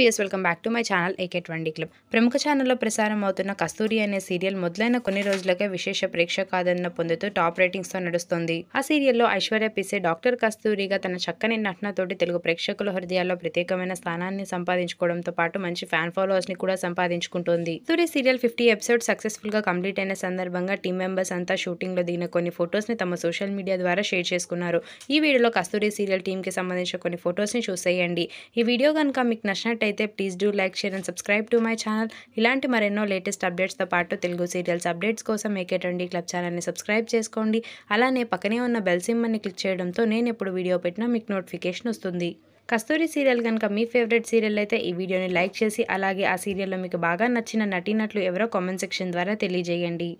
weirs welcome back to my channel AK twenty club ప్రముఖ ఛానల్లో ప్రసారం అవుతున్న కస్తూరి అనే సీరియల్ మొదలైన కొన్ని రోజులకే విశేష ప్రేక్షకాదరణ పొందుతూ టాప్ తో నడుస్తుంది ఆ సీరియల్లో ఐశ్వర్య పిసే డాక్టర్ కస్తూరిగా తన చక్కని నటనతోటి తెలుగు ప్రేక్షకుల హృదయాల్లో ప్రత్యేకమైన స్థానాన్ని సంపాదించుకోవడంతో పాటు మంచి ఫ్యాన్ ఫాలోవర్స్ ని కూడా సంపాదించుకుంటుంది Kasturi serial fifty episode successful గా కంప్లీట్ అయిన సందర్భంగా టీమ్ మెంబర్స్ అంతా షూటింగ్ లో దిగిన కొన్ని ఫొటోస్ ని తమ సోషల్ మీడియా ద్వారా షేర్ చేసుకున్నారు ఈ వీడియోలో కస్తూరి సీరియల్ టీమ్ కి సంబంధించిన కొన్ని ఫొటోస్ ని చూసేయండి ఈ వీడియో కనుక మీకు నచ్చినట్టు నచ్చినట్టయితే please do like share and subscribe to my channel ఇలాంటి మరెన్నో లేటెస్ట్ అప్డేట్స్తో పాటు తెలుగు సీరియల్స్ అప్డేట్స్ కోసం ఏకేటండి క్లబ్ ఛానల్ని సబ్స్క్రైబ్ చేసుకోండి అలానే పక్కనే ఉన్న బెల్ సిమ్మని క్లిక్ చేయడంతో నేను ఎప్పుడు వీడియో పెట్టినా మీకు నోటిఫికేషన్ వస్తుంది కస్తూరి సీరియల్ కనుక మీ ఫేవరెట్ సీరియల్ అయితే ఈ వీడియోని లైక్ చేసి అలాగే ఆ సీరియల్లో మీకు బాగా నచ్చిన నటీనట్లు ఎవరో కామెంట్ సెక్షన్ ద్వారా తెలియజేయండి